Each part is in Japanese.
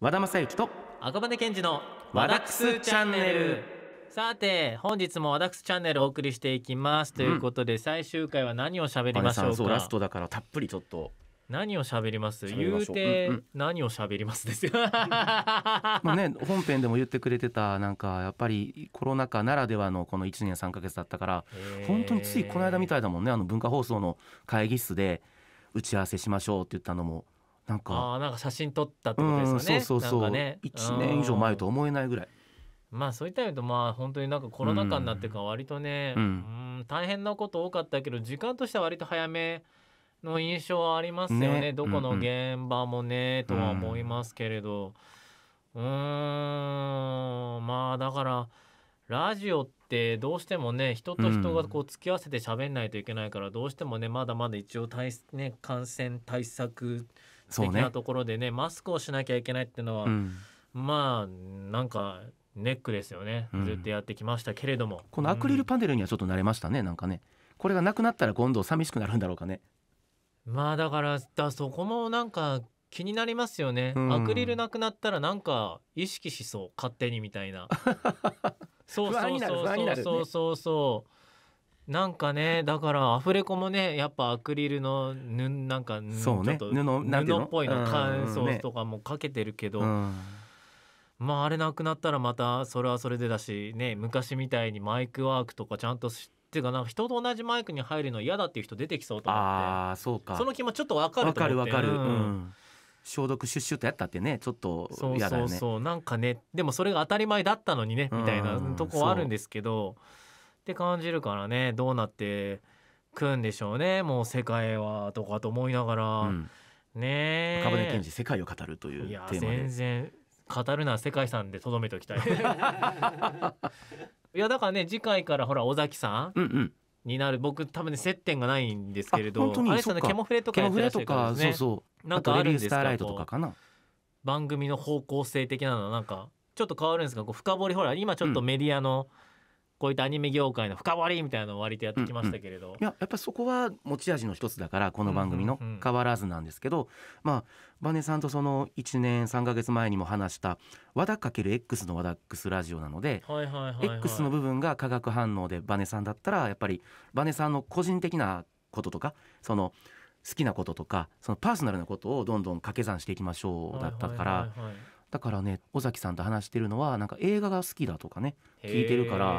和田正幸と赤羽健二の和田ックスチャンネルさて本日も和田ックスチャンネルお送りしていきます、ということで最終回は何を喋りましょうそラストだからたっぷりちょっと、何を喋ります言うて何を喋りますですよ まあね、本編でも言ってくれてたなんかやっぱりコロナ禍ならではのこの1年3ヶ月だったから本当についこの間みたいだもんねあの文化放送の会議室で打ち合わせしましょうって言ったのもなんかあなんか写真撮ったってことですかね、うん、そうそうそう、ね、1年以上前と思えないぐらい。まあそういった意味とまあ本当になんかコロナ禍になってから割とね、うん、大変なこと多かったけど時間としては割と早めの印象はありますよね、ね、どこの現場もね、うんうん、とは思いますけれどうんまあだからラジオってどうしてもね人と人がこう付き合わせて喋んないといけないから、どうしてもねまだまだ一応対、ね、感染対策そ的なところでね、ね、マスクをしなきゃいけないっていうのは、うん、まあなんかネックですよね、ずっとやってきましたけれども、うん、このアクリルパネルにはちょっと慣れましたねなんかねこれがなくなったら今度寂しくなるんだろうかねまあだからだそこもなんか気になりますよね、うん、アクリルなくなったらなんか意識しそう勝手にみたいな そうそうそうそうそうそうそうなんかねだからアフレコもねやっぱアクリルの布なんかそうね布布っぽいの乾燥とかもかけてるけど、うんねうん、まああれなくなったらまたそれはそれでだしね昔みたいにマイクワークとかちゃんとしっていうかなんか人と同じマイクに入るの嫌だっていう人出てきそうと思ってあそうかその気もちょっとわかるわかるわかる、うん、消毒シュッシュッとやったってねちょっと嫌だよねそうそうそうなんかねでもそれが当たり前だったのにねみたいなとこはあるんですけど、うんって感じるからねどうなってくんでしょうねもう世界はとかと思いながら、うん、ね赤羽健二世界を語るといういや全然語るのは世界遺産でとどめておきたい いやだからね次回からほら尾崎さん、うんうんになる僕多分ね接点がないんですけれどあれさねケモフレとかやってらっしゃるからですねそうなんかあるんですかかな番組の方向性的なのなんかちょっと変わるんですかこう深掘りほら今ちょっとメディアの、うんこういったアニメ業界の深掘りみたいなのを割とやってきましたけれど、うんうん、いややっぱりそこは持ち味の一つだからこの番組の変わらずなんですけど、まあバネさんとその1年3か月前にも話した和田 ×X の和田 X ラジオなので、はいはいはいはい、X の部分が化学反応でバネさんだったらやっぱりバネさんの個人的なこととかその好きなこととかそのパーソナルなことをどんどん掛け算していきましょうだったから。はいはいはいはいだからね尾崎さんと話してるのはなんか映画が好きだとかね聞いてるから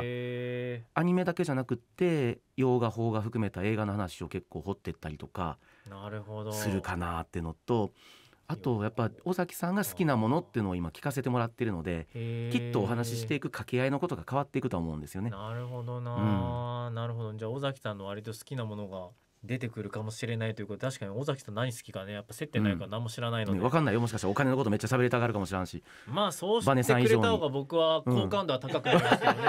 アニメだけじゃなくって洋画邦画含めた映画の話を結構掘ってったりとかするかなってのとあとやっぱ尾崎さんが好きなものっていうのを今聞かせてもらってるのできっとお話ししていく掛け合いのことが変わっていくと思うんですよね。なるほどな、うん、なるほどじゃあ尾崎さんの割と好きなものが出てくるかもしれないということで確かに尾崎と何好きかねやっぱ接点ないから何も知らないので、うん、分かんないよもしかしたらお金のことめっちゃ喋りたがるかもしれんしまあそうしてくれた方が僕は好感度は高くなりますけどね、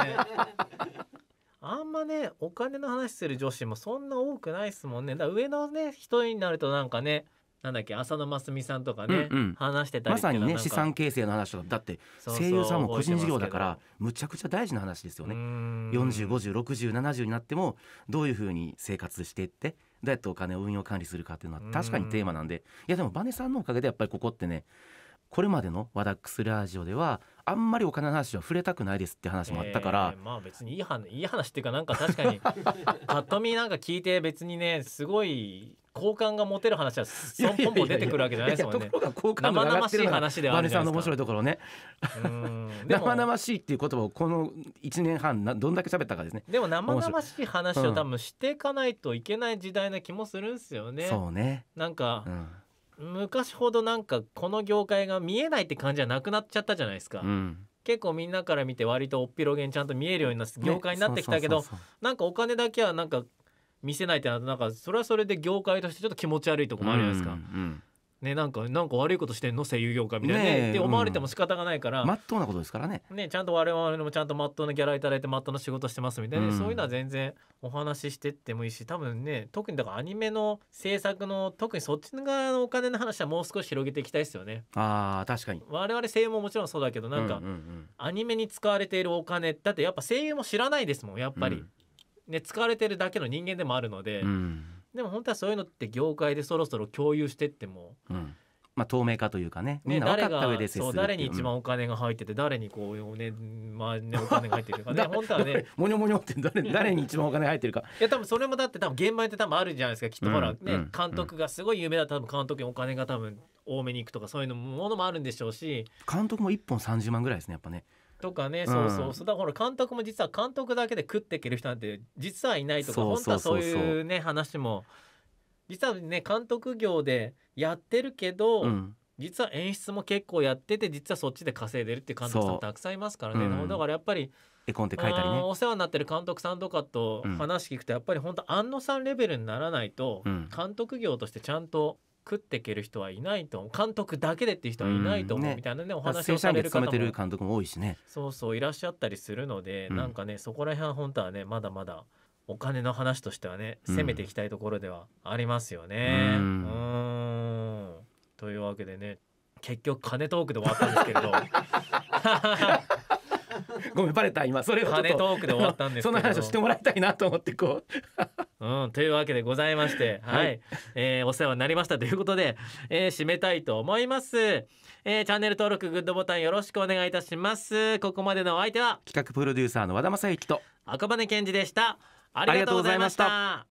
うん、あんまねお金の話する女子もそんな多くないですもんねだ上のね人になるとなんかねなんだっけ浅野真澄さんとかね、うんうん、話してたりまさにね資産形成の話とかだって声優さんも個人事業だからむちゃくちゃ大事な話ですよね40506070になってもどういうふうに生活していってどうやってお金を運用管理するかっていうのは確かにテーマなんでいやでもバネさんのおかげでやっぱりここってねこれまでのワダックスラジオではあんまりお金の話は触れたくないですって話もあったから、えー、まあ別にいいはいい話っていうかなんか確かにぱっ と見なんか聞いて別にねすごい好感が持てる話はそんぽんぽ出てくるわけじゃないですもんね。生々しい話ではあるじゃないですか。面白いところね。生々しいっていう言葉をこの1年半どんだけ喋ったかですね。でも生々しい話を多分していかないといけない時代な気もするんですよね。うん、そうね。なんか、うん昔ほどなんかこの業界が見えないって感じはなくなっちゃったじゃないですか、うん、結構みんなから見て割とおっぴろげにちゃんと見えるようになって業界になってきたけど、なんかお金だけはなんか見せないってなんかそれはそれで業界としてちょっと気持ち悪いとこもあるじゃないですか、うんうん、ね、なんかなんか悪いことしてんの声優業界みたいなねねって思われても仕方がないからま、っとうなことですからねねちゃんと我々もちゃんとまっとうなギャラいいてまっとうな仕事してますみたいな、うんそういうのは全然お話ししてってもいいし多分ね特にだからアニメの制作の特にそっち側のお金の話はもう少し広げていきたいですよね。あー確かに我々声優ももちろんそうだけどなんか、うううんアニメに使われているお金だってやっぱ声優も知らないですもんやっぱり、うんね使われてるだけの人間でもあるので、うんでも本当はそういうのって業界でそろそろ共有してっても、うんまあ、透明化というかねね誰がそう誰に一番お金が入ってて、うん、誰にこうね,、まあね、お金が入ってるかね 本当はねもにょもにょって誰誰に一番お金入ってるか いや多分それもだって多分現場って多分あるじゃないですかきっとほら、うん、うん、監督がすごい有名だったら多分監督にお金が多分多めにいくとかそういうのものもあるんでしょうし監督も1本30万ぐらいですねやっぱねとかね、そうそうそうだから監督も実は監督だけで食っていける人なんて実はいないとか本当はそういうね話も実はね監督業でやってるけど、うん、実は演出も結構やってて実はそっちで稼いでるっていう監督さんたくさんいますからね、うん、だからやっぱり絵コンテ書いたりねお世話になってる監督さんとかと話聞くとやっぱり本当安野さんレベルにならないと監督業としてちゃんと食っていける人はいないと監督だけでっていう人はいないと思う、みたいなねお話をされる方もる監督も多いしねそうそういらっしゃったりするので、うん、なんかねそこら辺は本当はねまだまだお金の話としてはね攻めていきたいところではありますよね。うんというわけでね結局金トークで終わったんですけれど。ごめんバレた今それを金トークで終わったんですその話をしてもらいたいなと思ってこううん、というわけでございまして、はい、はい、えー、お世話になりましたということで、えー、締めたいと思います、えー、チャンネル登録、グッドボタンよろしくお願いいたします。ここまでのお相手は、企画プロデューサーの和田正幸と、赤羽健二でした。ありがとうございました。